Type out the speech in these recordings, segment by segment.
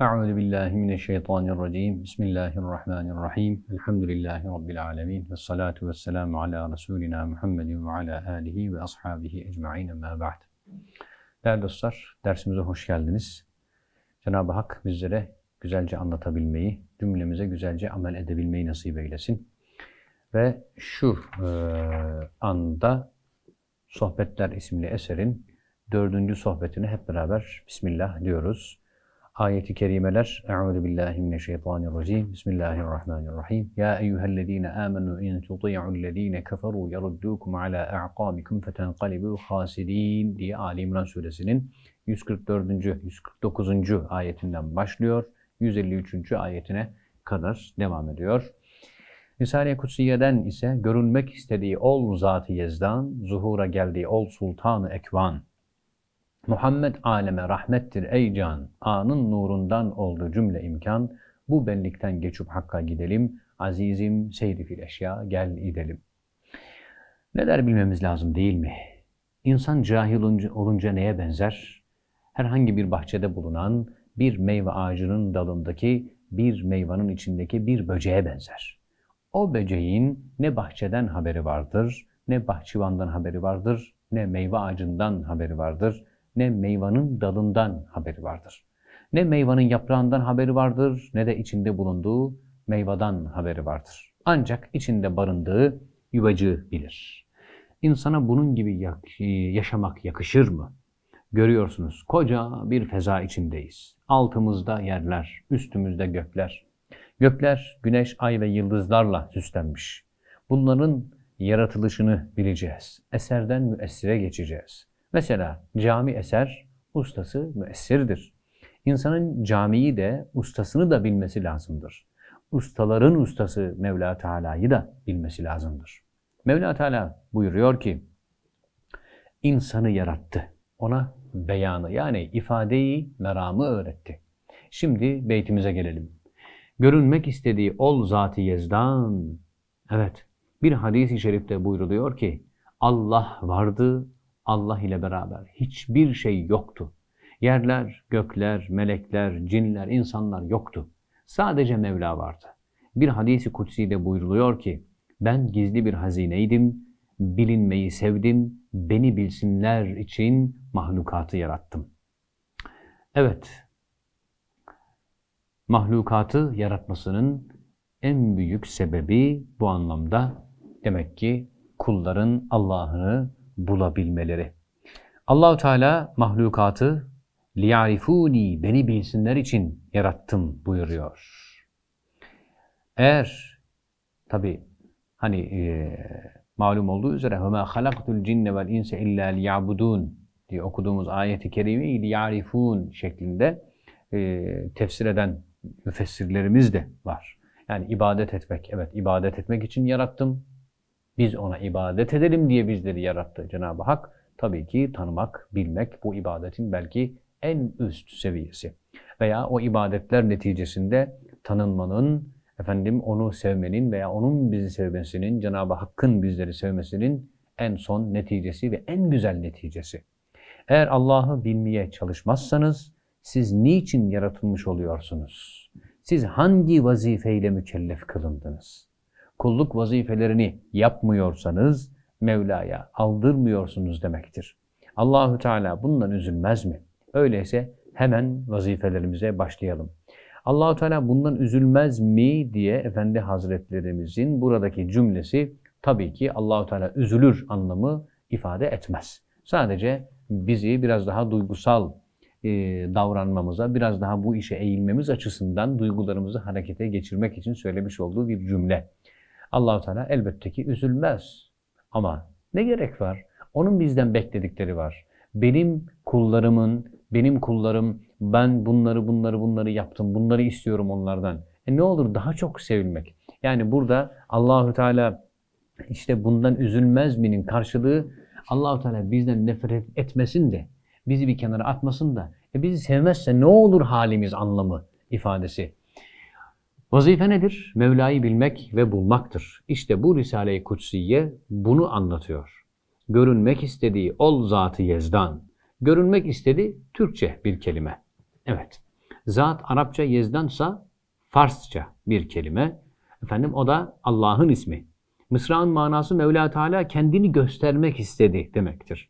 Euzu billahi mineşşeytanirracim. Bismillahirrahmanirrahim. Elhamdülillahi rabbil alamin. Ves salatu vesselamu ala resulina Muhammedin ve ala alihi ve ashabihi ecmaîn emma ba'd. Değerli dostlar, dersimize hoş geldiniz. Cenab-ı Hak bizlere güzelce anlatabilmeyi, cümlemize güzelce amel edebilmeyi nasip eylesin. Ve şu e, anda Sohbetler isimli eserin dördüncü sohbetini hep beraber Bismillah diyoruz ayeti kerimeler. Euzu billahi mineşşeytanirracim. Bismillahirrahmanirrahim. Ya eyyühellezine amenu in tuti'u'llezine keferu yeruddukum ala a'qabikum fetenqalibu hasidin diye Ali İmran suresinin 144. 149. ayetinden başlıyor. 153. ayetine kadar devam ediyor. Risale-i Kutsiye'den ise görünmek istediği ol zat-ı yezdan, zuhura geldiği ol sultan-ı ekvan Muhammed aleme rahmettir ey can, anın nurundan oldu cümle imkan, bu benlikten geçip hakka gidelim, azizim seyri fil eşya gel gidelim. Neler bilmemiz lazım değil mi? İnsan cahil olunca neye benzer? Herhangi bir bahçede bulunan bir meyve ağacının dalındaki bir meyvanın içindeki bir böceğe benzer. O böceğin ne bahçeden haberi vardır, ne bahçıvandan haberi vardır, ne meyve ağacından haberi vardır, ne meyvanın dalından haberi vardır. Ne meyvanın yaprağından haberi vardır ne de içinde bulunduğu meyvadan haberi vardır. Ancak içinde barındığı yuvacığı bilir. İnsana bunun gibi e, yaşamak yakışır mı? Görüyorsunuz koca bir feza içindeyiz. Altımızda yerler, üstümüzde gökler. Gökler güneş, ay ve yıldızlarla süslenmiş. Bunların yaratılışını bileceğiz. Eserden müessire geçeceğiz. Mesela cami eser ustası müessirdir. İnsanın camiyi de ustasını da bilmesi lazımdır. Ustaların ustası Mevla Teala'yı da bilmesi lazımdır. Mevla Teala buyuruyor ki insanı yarattı. Ona beyanı yani ifadeyi meramı öğretti. Şimdi beytimize gelelim. Görünmek istediği ol zati yezdan. Evet bir hadis-i şerifte buyruluyor ki Allah vardı, Allah ile beraber hiçbir şey yoktu. Yerler, gökler, melekler, cinler, insanlar yoktu. Sadece Mevla vardı. Bir hadisi kutsi de buyruluyor ki ben gizli bir hazineydim, bilinmeyi sevdim, beni bilsinler için mahlukatı yarattım. Evet, mahlukatı yaratmasının en büyük sebebi bu anlamda demek ki kulların Allah'ını bulabilmeleri. Allahu Teala mahlukatı liyarifuni beni bilsinler için yarattım buyuruyor. Eğer tabi hani e, malum olduğu üzere وَمَا خَلَقْتُ الْجِنَّ وَالْاِنْسَ اِلَّا لِيَعْبُدُونَ diye okuduğumuz ayeti kerimeyi liyarifun şeklinde e, tefsir eden müfessirlerimiz de var. Yani ibadet etmek, evet ibadet etmek için yarattım biz ona ibadet edelim diye bizleri yarattı Cenab-ı Hak. Tabii ki tanımak, bilmek bu ibadetin belki en üst seviyesi. Veya o ibadetler neticesinde tanınmanın, efendim onu sevmenin veya onun bizi sevmesinin, Cenab-ı Hakk'ın bizleri sevmesinin en son neticesi ve en güzel neticesi. Eğer Allah'ı bilmeye çalışmazsanız siz niçin yaratılmış oluyorsunuz? Siz hangi vazifeyle mükellef kılındınız? kulluk vazifelerini yapmıyorsanız Mevla'ya aldırmıyorsunuz demektir. Allahü Teala bundan üzülmez mi? Öyleyse hemen vazifelerimize başlayalım. Allahu Teala bundan üzülmez mi diye efendi hazretlerimizin buradaki cümlesi tabii ki Allahu Teala üzülür anlamı ifade etmez. Sadece bizi biraz daha duygusal e, davranmamıza, biraz daha bu işe eğilmemiz açısından duygularımızı harekete geçirmek için söylemiş olduğu bir cümle. Allahu Teala elbette ki üzülmez. Ama ne gerek var? Onun bizden bekledikleri var. Benim kullarımın, benim kullarım, ben bunları bunları bunları yaptım, bunları istiyorum onlardan. E ne olur daha çok sevilmek. Yani burada Allahu Teala işte bundan üzülmez minin karşılığı Allahu Teala bizden nefret etmesin de bizi bir kenara atmasın da e bizi sevmezse ne olur halimiz anlamı ifadesi. Vazife nedir? Mevla'yı bilmek ve bulmaktır. İşte bu Risale-i Kutsiye bunu anlatıyor. Görünmek istediği ol zatı yezdan. Görünmek istedi Türkçe bir kelime. Evet. Zat Arapça yezdansa Farsça bir kelime. Efendim o da Allah'ın ismi. Mısra'nın manası Mevla Teala kendini göstermek istedi demektir.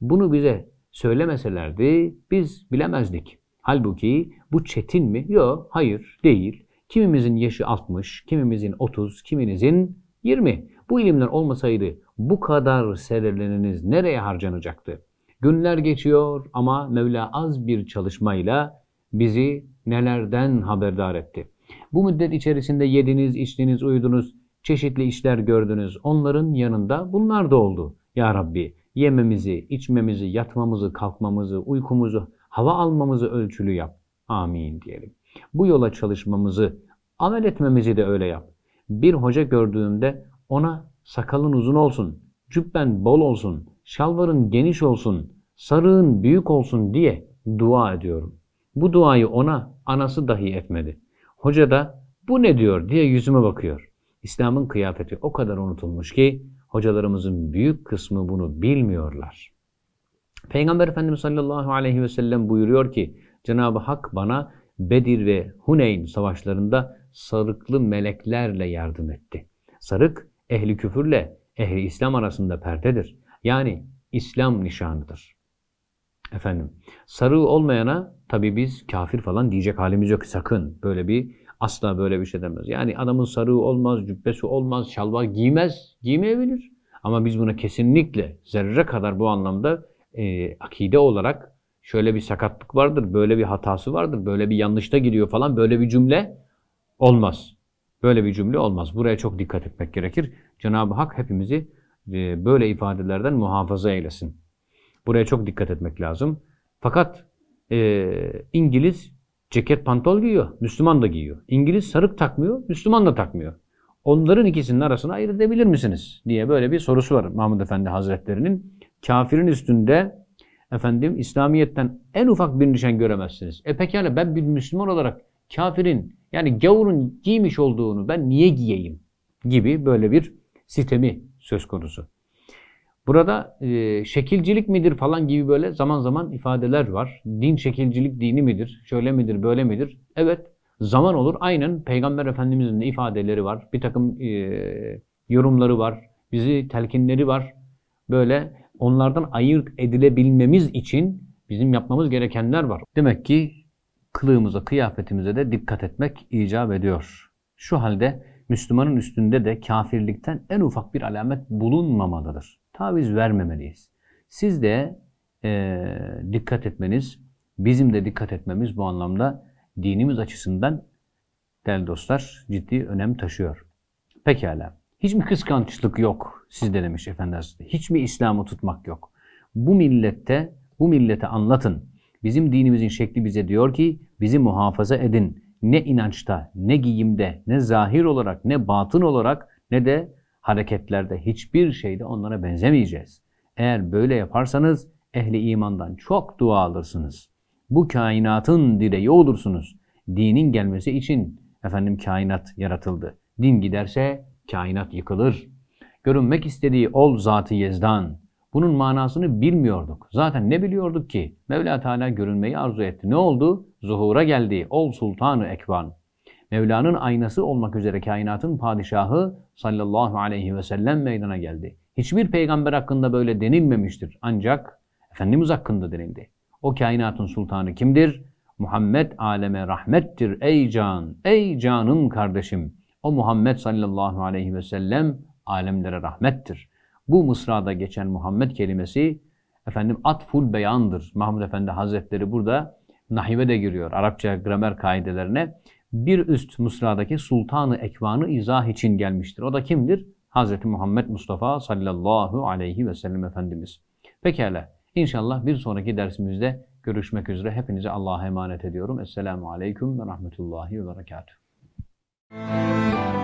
Bunu bize söylemeselerdi biz bilemezdik. Halbuki bu çetin mi? Yok, hayır, değil. Kimimizin yaşı 60, kimimizin 30, kiminizin 20. Bu ilimler olmasaydı bu kadar serüveniniz nereye harcanacaktı? Günler geçiyor ama Mevla az bir çalışmayla bizi nelerden haberdar etti. Bu müddet içerisinde yediniz, içtiniz, uyudunuz, çeşitli işler gördünüz. Onların yanında bunlar da oldu. Ya Rabbi yememizi, içmemizi, yatmamızı, kalkmamızı, uykumuzu, hava almamızı ölçülü yap. Amin diyelim. Bu yola çalışmamızı, amel etmemizi de öyle yap. Bir hoca gördüğümde ona sakalın uzun olsun, cübben bol olsun, şalvarın geniş olsun, sarığın büyük olsun diye dua ediyorum. Bu duayı ona anası dahi etmedi. Hoca da bu ne diyor diye yüzüme bakıyor. İslam'ın kıyafeti o kadar unutulmuş ki hocalarımızın büyük kısmı bunu bilmiyorlar. Peygamber Efendimiz sallallahu aleyhi ve sellem buyuruyor ki Cenab-ı Hak bana Bedir ve Huneyn savaşlarında sarıklı meleklerle yardım etti. Sarık ehli küfürle ehli İslam arasında perdedir. Yani İslam nişanıdır. Efendim, sarığı olmayana tabi biz kafir falan diyecek halimiz yok sakın. Böyle bir asla böyle bir şey demez. Yani adamın sarığı olmaz, cübbesi olmaz, şalvar giymez, giymeyebilir. Ama biz buna kesinlikle zerre kadar bu anlamda e, akide olarak şöyle bir sakatlık vardır, böyle bir hatası vardır, böyle bir yanlışta gidiyor falan böyle bir cümle olmaz. Böyle bir cümle olmaz. Buraya çok dikkat etmek gerekir. Cenab-ı Hak hepimizi e, böyle ifadelerden muhafaza eylesin. Buraya çok dikkat etmek lazım. Fakat e, İngiliz ceket pantol giyiyor, Müslüman da giyiyor. İngiliz sarık takmıyor, Müslüman da takmıyor. Onların ikisinin arasını ayırt edebilir misiniz? diye böyle bir sorusu var Mahmud Efendi Hazretleri'nin. Kafirin üstünde efendim İslamiyet'ten en ufak bir nişan göremezsiniz. E pekala ben bir Müslüman olarak kafirin yani gavurun giymiş olduğunu ben niye giyeyim gibi böyle bir sistemi söz konusu. Burada e, şekilcilik midir falan gibi böyle zaman zaman ifadeler var. Din şekilcilik dini midir? Şöyle midir? Böyle midir? Evet. Zaman olur. Aynen Peygamber Efendimizin de ifadeleri var. Bir takım e, yorumları var. Bizi telkinleri var. Böyle onlardan ayırt edilebilmemiz için bizim yapmamız gerekenler var. Demek ki kılığımıza, kıyafetimize de dikkat etmek icap ediyor. Şu halde Müslümanın üstünde de kafirlikten en ufak bir alamet bulunmamalıdır. Taviz vermemeliyiz. Siz de e, dikkat etmeniz, bizim de dikkat etmemiz bu anlamda dinimiz açısından değerli dostlar ciddi önem taşıyor. Pekala. Hiç mi kıskançlık yok sizde demiş Efendi Hazretleri. Hiç mi İslam'ı tutmak yok? Bu millette, bu millete anlatın. Bizim dinimizin şekli bize diyor ki bizi muhafaza edin. Ne inançta, ne giyimde, ne zahir olarak, ne batın olarak, ne de hareketlerde hiçbir şeyde onlara benzemeyeceğiz. Eğer böyle yaparsanız ehli imandan çok dua alırsınız. Bu kainatın direği olursunuz. Dinin gelmesi için efendim kainat yaratıldı. Din giderse kainat yıkılır. Görünmek istediği ol zatı yezdan. Bunun manasını bilmiyorduk. Zaten ne biliyorduk ki? Mevla Teala görünmeyi arzu etti. Ne oldu? Zuhura geldi. Ol sultanı ekvan. Mevla'nın aynası olmak üzere kainatın padişahı sallallahu aleyhi ve sellem meydana geldi. Hiçbir peygamber hakkında böyle denilmemiştir. Ancak Efendimiz hakkında denildi. O kainatın sultanı kimdir? Muhammed aleme rahmettir ey can, ey canım kardeşim. O Muhammed sallallahu aleyhi ve sellem alemlere rahmettir. Bu mısrada geçen Muhammed kelimesi efendim atful beyandır. Mahmud Efendi Hazretleri burada nahive de giriyor. Arapça gramer kaidelerine bir üst mısradaki sultanı ekvanı izah için gelmiştir. O da kimdir? Hazreti Muhammed Mustafa sallallahu aleyhi ve sellem Efendimiz. Pekala. İnşallah bir sonraki dersimizde görüşmek üzere. Hepinizi Allah'a emanet ediyorum. Esselamu aleyküm ve rahmetullahi ve berekatuhu. うん。